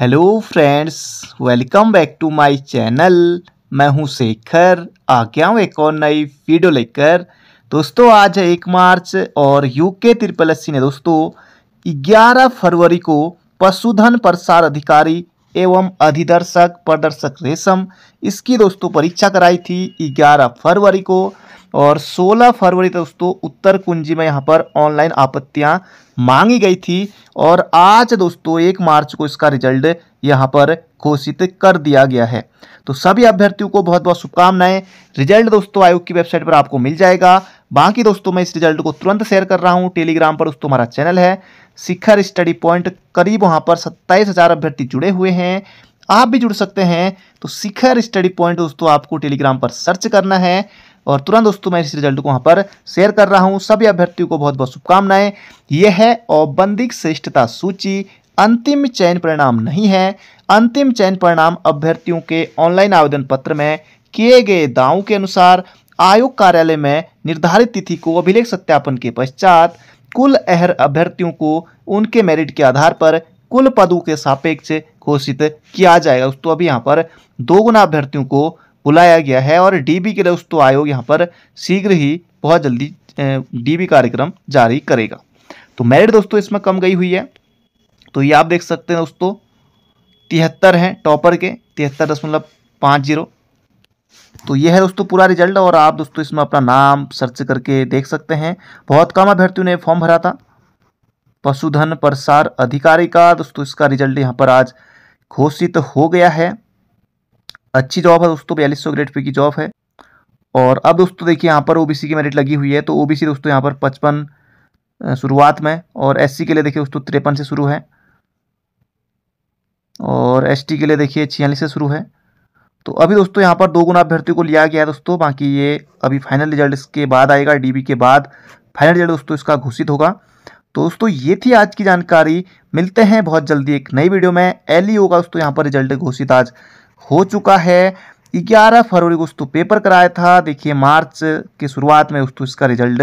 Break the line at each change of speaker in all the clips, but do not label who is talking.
hello friends welcome back to my channel मैं हूं शेखर आ गया हूं एक और नई वीडियो लेकर दोस्तों आज है एक मार्च और यूके त्रिपल एस ने दोस्तों 11 फरवरी को पशुधन प्रसार अधिकारी एवं अधिदर्शक प्रदर्शक रेशम इसकी दोस्तों परीक्षा कराई थी 11 फरवरी को और 16 फरवरी तक दोस्तों उत्तर कुंजी में यहाँ पर ऑनलाइन आपत्तियाँ मांगी गई थी और आज दोस्तों एक मार्च को इसका रिजल्ट यहाँ पर घोषित कर दिया गया है तो सभी अभ्यर्थियों को बहुत बहुत शुभकामनाएं रिजल्ट दोस्तों आयोग की वेबसाइट पर आपको मिल जाएगा बाकी दोस्तों मैं इस रिजल्ट को तुरंत शेयर कर रहा हूं टेलीग्राम पर दोस्तों हमारा चैनल है शिखर स्टडी पॉइंट करीब वहां पर सत्ताईस हज़ार अभ्यर्थी जुड़े हुए हैं आप भी जुड़ सकते हैं तो शिखर स्टडी पॉइंट दोस्तों आपको टेलीग्राम पर सर्च करना है और तुरंत दोस्तों मैं इस रिजल्ट को वहाँ पर शेयर कर रहा हूँ सभी अभ्यर्थियों को बहुत बहुत शुभकामनाएं यह है औबंधिक श्रेष्ठता सूची अंतिम चयन परिणाम नहीं है अंतिम चयन परिणाम अभ्यर्थियों के ऑनलाइन आवेदन पत्र में किए गए दावों के अनुसार आयोग कार्यालय में निर्धारित तिथि को अभिलेख सत्यापन के पश्चात कुल अहर अभ्यर्थियों को उनके मेरिट के आधार पर कुल पदों के सापेक्ष घोषित किया जाएगा दोस्तों अभी यहाँ पर दो गुना अभ्यर्थियों को बुलाया गया है और डीबी के लिए दोस्तों आयोग यहाँ पर शीघ्र ही बहुत जल्दी डीबी कार्यक्रम जारी करेगा तो मेरिट दोस्तों इसमें कम गई हुई है तो ये आप देख सकते हैं दोस्तों तिहत्तर हैं टॉपर के तिहत्तर दशमलव पाँच जीरो तो ये है दोस्तों पूरा रिजल्ट और आप दोस्तों इसमें अपना नाम सर्च करके देख सकते हैं बहुत कम अभ्यर्थियों ने फॉर्म भरा था पशुधन प्रसार अधिकारी का दोस्तों इसका रिजल्ट यहाँ पर आज घोषित हो गया है अच्छी जॉब है दोस्तों बयालीस सौ ग्रेड पे की जॉब है और अब दोस्तों देखिए यहाँ पर ओबीसी की मेरिट लगी हुई है तो ओबीसी दोस्तों यहाँ पर पचपन शुरुआत में और एससी के लिए देखिए दोस्तों तिरपन से शुरू है और एसटी के लिए देखिए छियालीस से शुरू है तो अभी दोस्तों यहाँ पर दो गुना अभ्यर्थियों को लिया गया है दोस्तों बाकी ये अभी फाइनल रिजल्ट इसके बाद आएगा डीबी के बाद फाइनल रिजल्ट दोस्तों इसका घोषित होगा तो दोस्तों ये थी आज की जानकारी मिलते हैं बहुत जल्दी एक नई वीडियो में एल e का दोस्तों यहाँ पर रिजल्ट घोषित आज हो चुका है ग्यारह फरवरी को उसको पेपर कराया था देखिए मार्च के शुरुआत में उसको इसका रिजल्ट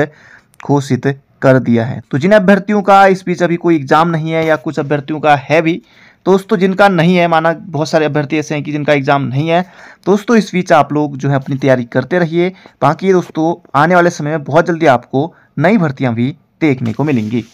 घोषित कर दिया है तो जिन अभ्यर्थियों का इस बीच अभी कोई एग्जाम नहीं है या कुछ अभ्यर्थियों का है भी दोस्तों जिनका नहीं है माना बहुत सारे अभ्यर्थी ऐसे हैं कि जिनका एग्जाम नहीं है दोस्तों इस बीच आप लोग जो है अपनी तैयारी करते रहिए बाकी दोस्तों आने वाले समय में बहुत जल्दी आपको नई भर्तियाँ भी देखने को मिलेंगी